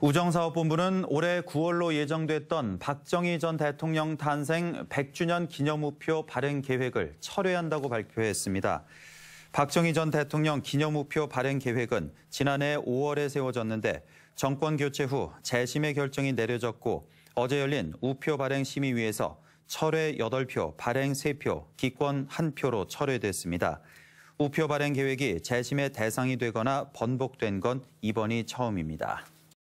우정사업본부는 올해 9월로 예정됐던 박정희 전 대통령 탄생 100주년 기념우표 발행 계획을 철회한다고 발표했습니다. 박정희 전 대통령 기념우표 발행 계획은 지난해 5월에 세워졌는데 정권 교체 후 재심의 결정이 내려졌고 어제 열린 우표 발행 심의위에서 철회 8표, 발행 3표, 기권 1표로 철회됐습니다. 우표 발행 계획이 재심의 대상이 되거나 번복된 건 이번이 처음입니다.